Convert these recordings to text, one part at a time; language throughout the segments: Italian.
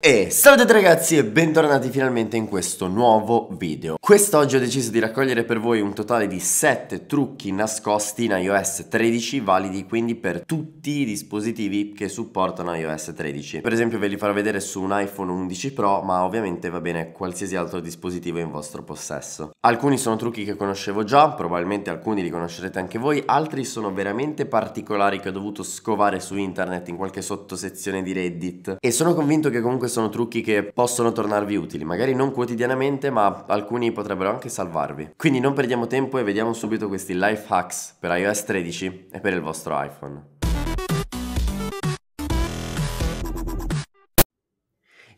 E salve ragazzi e bentornati finalmente in questo nuovo video Quest'oggi ho deciso di raccogliere per voi un totale di 7 trucchi nascosti in iOS 13 Validi quindi per tutti i dispositivi che supportano iOS 13 Per esempio ve li farò vedere su un iPhone 11 Pro ma ovviamente va bene qualsiasi altro dispositivo in vostro possesso Alcuni sono trucchi che conoscevo già, probabilmente alcuni li conoscerete anche voi Altri sono veramente particolari che ho dovuto scovare su internet in qualche sottosezione di Reddit E sono convinto che comunque comunque sono trucchi che possono tornarvi utili, magari non quotidianamente ma alcuni potrebbero anche salvarvi. Quindi non perdiamo tempo e vediamo subito questi life hacks per iOS 13 e per il vostro iPhone.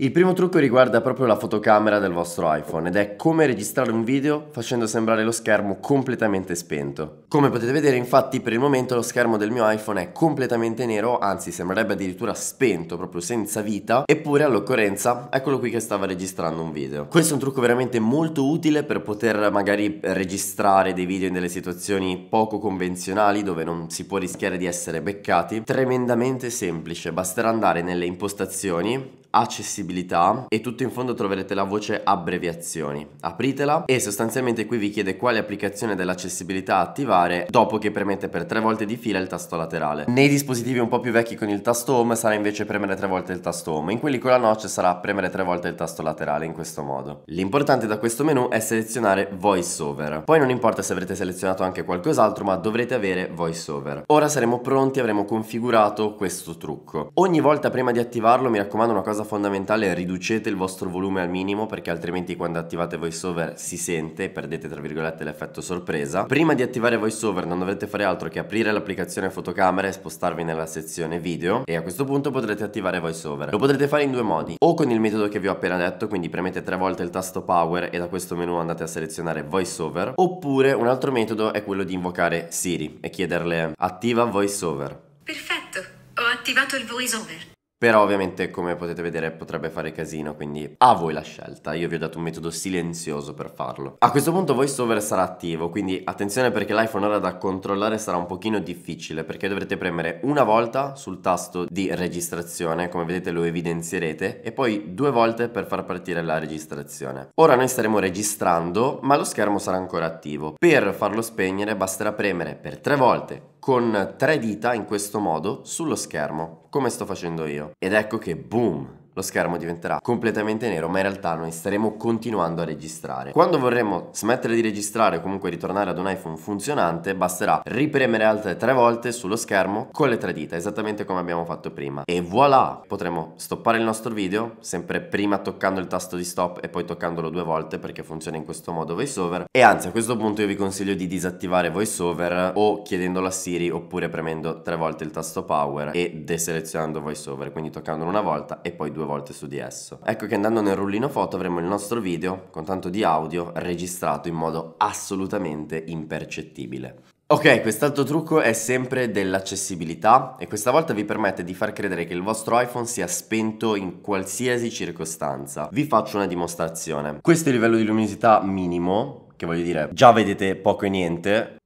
Il primo trucco riguarda proprio la fotocamera del vostro iPhone ed è come registrare un video facendo sembrare lo schermo completamente spento. Come potete vedere infatti per il momento lo schermo del mio iPhone è completamente nero, anzi sembrerebbe addirittura spento, proprio senza vita, eppure all'occorrenza eccolo qui che stava registrando un video. Questo è un trucco veramente molto utile per poter magari registrare dei video in delle situazioni poco convenzionali dove non si può rischiare di essere beccati. Tremendamente semplice, basterà andare nelle impostazioni accessibilità e tutto in fondo troverete la voce abbreviazioni. Apritela e sostanzialmente qui vi chiede quale applicazione dell'accessibilità attivare dopo che premete per tre volte di fila il tasto laterale. Nei dispositivi un po' più vecchi con il tasto home sarà invece premere tre volte il tasto home, in quelli con la notch sarà premere tre volte il tasto laterale in questo modo. L'importante da questo menu è selezionare voiceover. Poi non importa se avrete selezionato anche qualcos'altro ma dovrete avere voiceover. Ora saremo pronti, avremo configurato questo trucco. Ogni volta prima di attivarlo mi raccomando una cosa cosa fondamentale è riducete il vostro volume al minimo perché altrimenti quando attivate voiceover si sente e perdete tra virgolette l'effetto sorpresa. Prima di attivare voiceover non dovrete fare altro che aprire l'applicazione fotocamera e spostarvi nella sezione video e a questo punto potrete attivare voiceover. Lo potrete fare in due modi, o con il metodo che vi ho appena detto, quindi premete tre volte il tasto power e da questo menu andate a selezionare voiceover, oppure un altro metodo è quello di invocare Siri e chiederle attiva voiceover. Perfetto, ho attivato il voiceover. Però ovviamente come potete vedere potrebbe fare casino, quindi a voi la scelta, io vi ho dato un metodo silenzioso per farlo. A questo punto VoiceOver sarà attivo, quindi attenzione perché l'iPhone ora da controllare sarà un pochino difficile, perché dovrete premere una volta sul tasto di registrazione, come vedete lo evidenzierete, e poi due volte per far partire la registrazione. Ora noi staremo registrando, ma lo schermo sarà ancora attivo. Per farlo spegnere basterà premere per tre volte con tre dita in questo modo sullo schermo, come sto facendo io. Ed ecco che boom, lo schermo diventerà completamente nero ma in realtà noi staremo continuando a registrare. Quando vorremmo smettere di registrare o comunque ritornare ad un iPhone funzionante basterà ripremere altre tre volte sullo schermo con le tre dita esattamente come abbiamo fatto prima e voilà potremo stoppare il nostro video sempre prima toccando il tasto di stop e poi toccandolo due volte perché funziona in questo modo voiceover e anzi a questo punto io vi consiglio di disattivare voiceover o chiedendolo a Siri oppure premendo tre volte il tasto power e deselezionando voiceover quindi toccandolo una volta e poi due volte volte su di esso. Ecco che andando nel rullino foto avremo il nostro video con tanto di audio registrato in modo assolutamente impercettibile. Ok, quest'altro trucco è sempre dell'accessibilità e questa volta vi permette di far credere che il vostro iPhone sia spento in qualsiasi circostanza. Vi faccio una dimostrazione. Questo è il livello di luminosità minimo, che voglio dire già vedete poco e niente,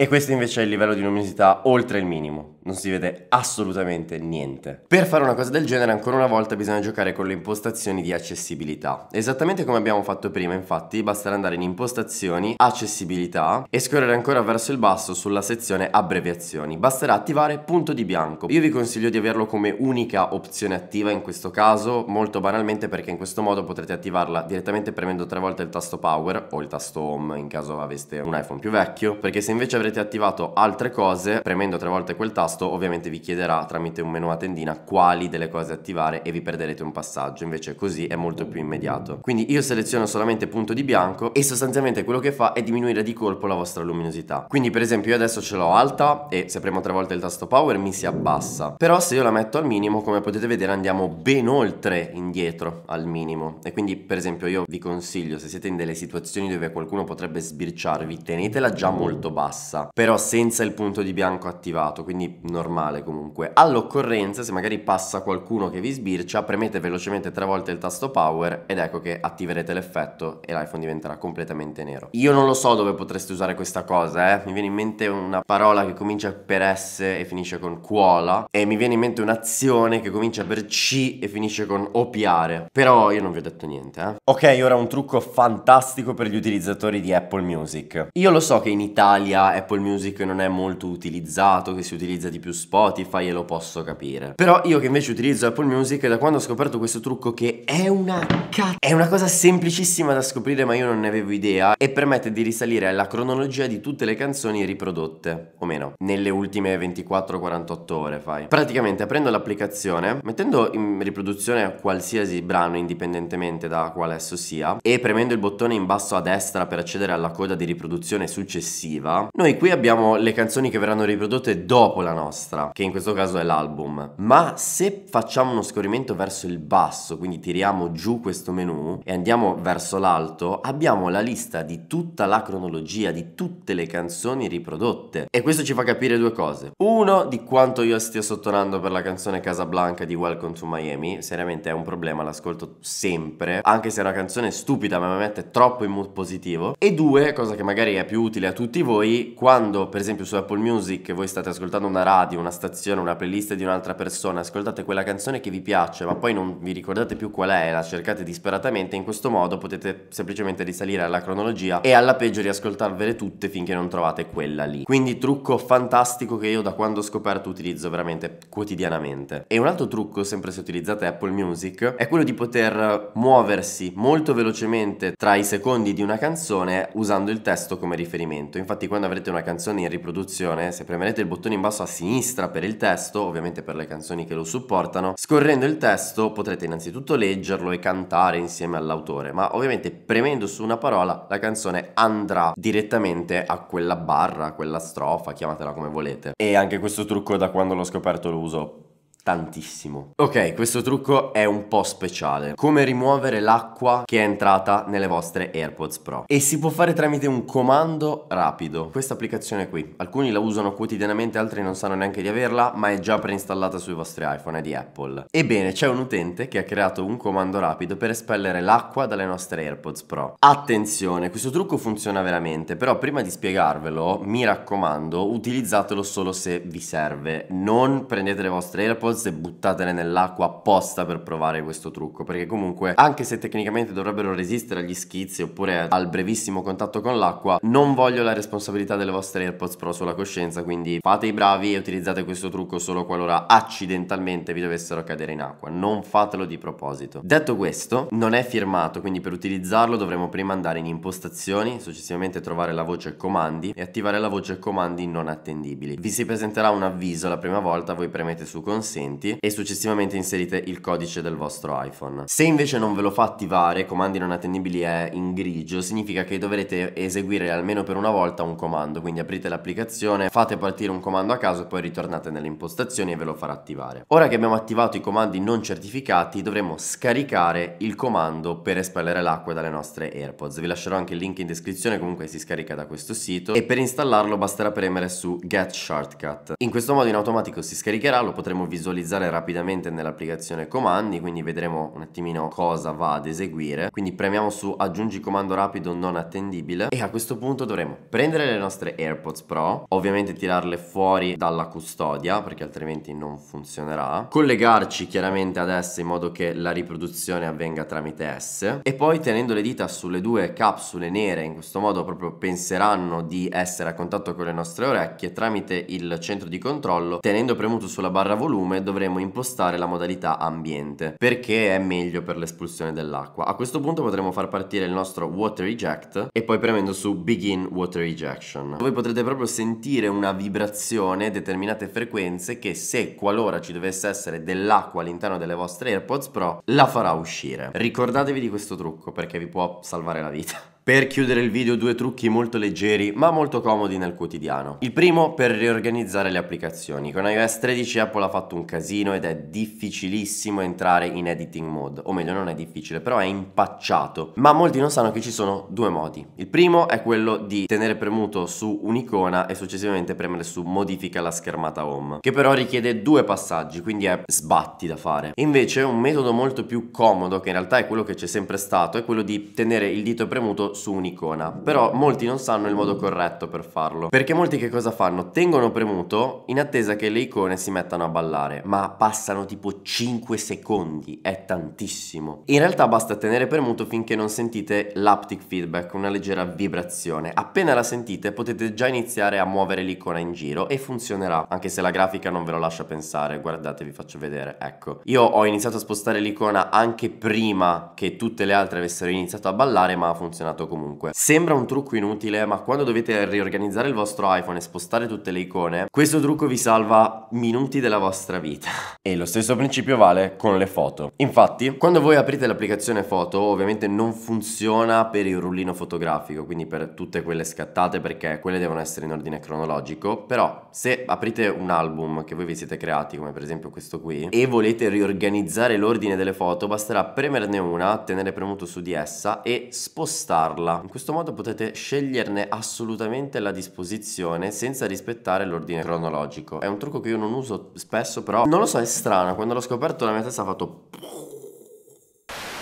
e questo invece è il livello di luminosità oltre il minimo non si vede assolutamente niente. Per fare una cosa del genere ancora una volta bisogna giocare con le impostazioni di accessibilità. Esattamente come abbiamo fatto prima infatti basterà andare in impostazioni, accessibilità e scorrere ancora verso il basso sulla sezione abbreviazioni. Basterà attivare punto di bianco. Io vi consiglio di averlo come unica opzione attiva in questo caso molto banalmente perché in questo modo potrete attivarla direttamente premendo tre volte il tasto power o il tasto home in caso aveste un iPhone più vecchio perché se invece avrete attivato altre cose premendo tre volte quel tasto tasto ovviamente vi chiederà tramite un menu a tendina quali delle cose attivare e vi perderete un passaggio, invece così è molto più immediato. Quindi io seleziono solamente punto di bianco e sostanzialmente quello che fa è diminuire di colpo la vostra luminosità. Quindi per esempio io adesso ce l'ho alta e se premo tre volte il tasto power mi si abbassa, però se io la metto al minimo come potete vedere andiamo ben oltre indietro al minimo e quindi per esempio io vi consiglio se siete in delle situazioni dove qualcuno potrebbe sbirciarvi tenetela già molto bassa però senza il punto di bianco attivato quindi normale comunque. All'occorrenza, se magari passa qualcuno che vi sbircia, premete velocemente tre volte il tasto power ed ecco che attiverete l'effetto e l'iPhone diventerà completamente nero. Io non lo so dove potreste usare questa cosa, eh. Mi viene in mente una parola che comincia per S e finisce con cuola e mi viene in mente un'azione che comincia per C e finisce con opiare. Però io non vi ho detto niente, eh. Ok, ora un trucco fantastico per gli utilizzatori di Apple Music. Io lo so che in Italia Apple Music non è molto utilizzato, che si utilizza di di più Spotify e lo posso capire. Però io che invece utilizzo Apple Music da quando ho scoperto questo trucco che è una cazzo, è una cosa semplicissima da scoprire ma io non ne avevo idea e permette di risalire alla cronologia di tutte le canzoni riprodotte, o meno, nelle ultime 24-48 ore fai. Praticamente aprendo l'applicazione, mettendo in riproduzione qualsiasi brano indipendentemente da quale esso sia e premendo il bottone in basso a destra per accedere alla coda di riproduzione successiva, noi qui abbiamo le canzoni che verranno riprodotte dopo la nostra, che in questo caso è l'album. Ma se facciamo uno scorrimento verso il basso, quindi tiriamo giù questo menu e andiamo verso l'alto, abbiamo la lista di tutta la cronologia di tutte le canzoni riprodotte. E questo ci fa capire due cose. Uno, di quanto io stia sottonando per la canzone Casablanca di Welcome to Miami. Seriamente è un problema, l'ascolto sempre, anche se è una canzone stupida, ma mi mette troppo in mood positivo. E due, cosa che magari è più utile a tutti voi, quando per esempio su Apple Music voi state ascoltando una radio, una stazione, una playlist di un'altra persona, ascoltate quella canzone che vi piace ma poi non vi ricordate più qual è, la cercate disperatamente, in questo modo potete semplicemente risalire alla cronologia e alla peggio riascoltarvele tutte finché non trovate quella lì. Quindi trucco fantastico che io da quando ho scoperto utilizzo veramente quotidianamente. E un altro trucco, sempre se utilizzate Apple Music, è quello di poter muoversi molto velocemente tra i secondi di una canzone usando il testo come riferimento. Infatti quando avrete una canzone in riproduzione, se premerete il bottone in basso a sinistra per il testo, ovviamente per le canzoni che lo supportano. Scorrendo il testo potrete innanzitutto leggerlo e cantare insieme all'autore, ma ovviamente premendo su una parola la canzone andrà direttamente a quella barra, a quella strofa, chiamatela come volete. E anche questo trucco da quando l'ho scoperto lo uso tantissimo. Ok, questo trucco è un po' speciale. Come rimuovere l'acqua che è entrata nelle vostre AirPods Pro. E si può fare tramite un comando rapido. Questa applicazione qui. Alcuni la usano quotidianamente, altri non sanno neanche di averla, ma è già preinstallata sui vostri iPhone e di Apple. Ebbene, c'è un utente che ha creato un comando rapido per espellere l'acqua dalle nostre AirPods Pro. Attenzione, questo trucco funziona veramente, però prima di spiegarvelo, mi raccomando, utilizzatelo solo se vi serve. Non prendete le vostre AirPods cose buttatele nell'acqua apposta per provare questo trucco perché comunque anche se tecnicamente dovrebbero resistere agli schizzi oppure al brevissimo contatto con l'acqua non voglio la responsabilità delle vostre AirPods Pro sulla coscienza quindi fate i bravi e utilizzate questo trucco solo qualora accidentalmente vi dovessero cadere in acqua non fatelo di proposito detto questo non è firmato quindi per utilizzarlo dovremo prima andare in impostazioni successivamente trovare la voce comandi e attivare la voce comandi non attendibili vi si presenterà un avviso la prima volta voi premete su consiglio presenti e successivamente inserite il codice del vostro iPhone. Se invece non ve lo fa attivare, comandi non attendibili è in grigio, significa che dovrete eseguire almeno per una volta un comando, quindi aprite l'applicazione, fate partire un comando a caso e poi ritornate nelle impostazioni e ve lo farà attivare. Ora che abbiamo attivato i comandi non certificati, dovremo scaricare il comando per espellere l'acqua dalle nostre AirPods. Vi lascerò anche il link in descrizione, comunque si scarica da questo sito e per installarlo basterà premere su Get Shortcut. In questo modo in automatico si scaricherà, lo potremo visualizzare visualizzare rapidamente nell'applicazione comandi, quindi vedremo un attimino cosa va ad eseguire. Quindi premiamo su aggiungi comando rapido non attendibile e a questo punto dovremo prendere le nostre AirPods Pro, ovviamente tirarle fuori dalla custodia perché altrimenti non funzionerà, collegarci chiaramente ad esse in modo che la riproduzione avvenga tramite esse e poi tenendo le dita sulle due capsule nere in questo modo proprio penseranno di essere a contatto con le nostre orecchie tramite il centro di controllo tenendo premuto sulla barra volume e dovremo impostare la modalità ambiente perché è meglio per l'espulsione dell'acqua. A questo punto potremo far partire il nostro water eject e poi premendo su begin water ejection. Voi potrete proprio sentire una vibrazione, determinate frequenze che se qualora ci dovesse essere dell'acqua all'interno delle vostre AirPods Pro la farà uscire. Ricordatevi di questo trucco perché vi può salvare la vita. Per chiudere il video due trucchi molto leggeri ma molto comodi nel quotidiano. Il primo per riorganizzare le applicazioni. Con iOS 13 Apple ha fatto un casino ed è difficilissimo entrare in editing mode, o meglio non è difficile però è impacciato. Ma molti non sanno che ci sono due modi. Il primo è quello di tenere premuto su un'icona e successivamente premere su modifica la schermata home, che però richiede due passaggi quindi è sbatti da fare. Invece un metodo molto più comodo che in realtà è quello che c'è sempre stato è quello di tenere il dito premuto su un'icona, però molti non sanno il modo corretto per farlo, perché molti che cosa fanno? Tengono premuto in attesa che le icone si mettano a ballare, ma passano tipo 5 secondi, è tantissimo. In realtà basta tenere premuto finché non sentite l'aptic feedback, una leggera vibrazione. Appena la sentite potete già iniziare a muovere l'icona in giro e funzionerà, anche se la grafica non ve lo lascia pensare, guardate vi faccio vedere, ecco. Io ho iniziato a spostare l'icona anche prima che tutte le altre avessero iniziato a ballare, ma ha funzionato comunque. Sembra un trucco inutile, ma quando dovete riorganizzare il vostro iPhone e spostare tutte le icone, questo trucco vi salva minuti della vostra vita. e lo stesso principio vale con le foto. Infatti, quando voi aprite l'applicazione foto, ovviamente non funziona per il rullino fotografico, quindi per tutte quelle scattate perché quelle devono essere in ordine cronologico, però se aprite un album che voi vi siete creati, come per esempio questo qui, e volete riorganizzare l'ordine delle foto, basterà premerne una, tenere premuto su di essa e spostarla spostarla. In questo modo potete sceglierne assolutamente la disposizione senza rispettare l'ordine cronologico. È un trucco che io non uso spesso, però non lo so, è strano. Quando l'ho scoperto la mia testa ha fatto...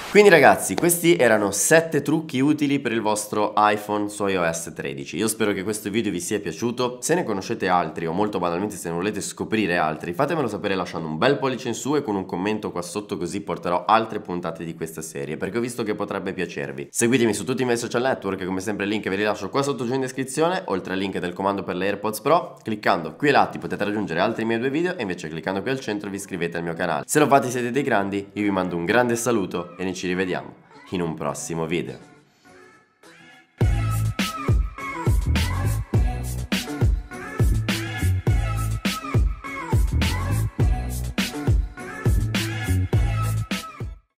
Quindi ragazzi, questi erano 7 trucchi utili per il vostro iPhone su iOS 13. Io spero che questo video vi sia piaciuto. Se ne conoscete altri o molto banalmente se ne volete scoprire altri, fatemelo sapere lasciando un bel pollice in su e con un commento qua sotto così porterò altre puntate di questa serie, perché ho visto che potrebbe piacervi. Seguitemi su tutti i miei social network, come sempre il link ve li lascio qua sotto giù in descrizione, oltre al link del comando per le AirPods Pro. Cliccando qui e là potete raggiungere altri miei due video e invece cliccando qui al centro vi iscrivete al mio canale. Se lo fate siete dei grandi, io vi mando un grande saluto e ne ci rivediamo in un prossimo video.